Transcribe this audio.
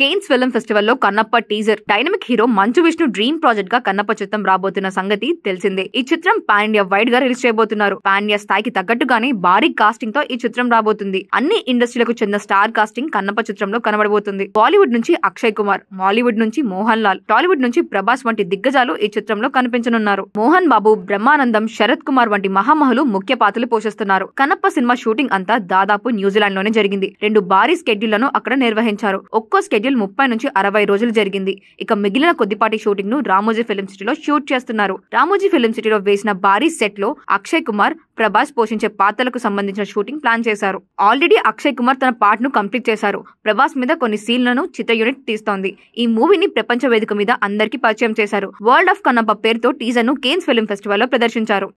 Cannes film festival లో Kannappa teaser dynamic hero మంచు Vishnu dream project గా కన్నప్ప చిత్రం రాబోతున్న సంగతి తెలిసిందే ఈ చిత్రం పాన్ ఇండియా వైడ్ గా రిలీజ్ చేయబోతున్నారు పాన్ ఇండియా స్థాయికి తగ్గట్టుగానే భారీ కాస్టింగ్ తో ఈ చిత్రం రాబోతుంది అన్ని ఇండస్ట్రీలకు చెందిన స్టార్ కాస్టింగ్ కన్నప్ప చిత్రంలో కనబడబోతుంది బాలీవుడ్ నుంచి అక్షయ్ కుమార్ మాలీవుడ్ నుంచి మోహన్ లాల్ టాలీవుడ్ నుంచి ప్రభాస్ వంటి దిగ్గజాలు ఈ చిత్రంలో కనిపించనున్నారు మోహన్ బాబు బ్రహ్మానందం శరత్ కుమార్ వంటి మహామహులు ముఖ్య పాత్రలు పోషిస్తున్నారు కనప్ప సినిమా షూటింగ్ అంతా దాదాపు న్యూజిలాండ్ లోనే జరిగింది రెండు భారీ లను అక్కడ నిర్వహించారు ఒక్కో స్కెడ్యూల్ షెడ్యూల్ ముప్పై నుంచి అరవై రోజులు జరిగింది ఇక మిగిలిన కొద్దిపాటి షూటింగ్ ను రామోజీ ఫిలిం సిటీలో షూట్ చేస్తున్నారు రామోజీ ఫిలిం సిటీలో వేసిన భారీ సెట్ లో అక్షయ్ కుమార్ ప్రభాస్ పోషించే పాత్రలకు సంబంధించిన షూటింగ్ ప్లాన్ చేశారు ఆల్రెడీ అక్షయ్ కుమార్ తన పార్ట్ ను కంప్లీట్ చేశారు ప్రభాస్ మీద కొన్ని సీన్లను చిత్ర యూనిట్ తీస్తోంది ఈ మూవీని ప్రపంచ వేదిక మీద అందరికీ పరిచయం చేశారు వరల్డ్ ఆఫ్ కన్నప్ప పేరుతో టీజర్ ను కేన్స్ ఫిల్మ్ ఫెస్టివల్ లో ప్రదర్శించారు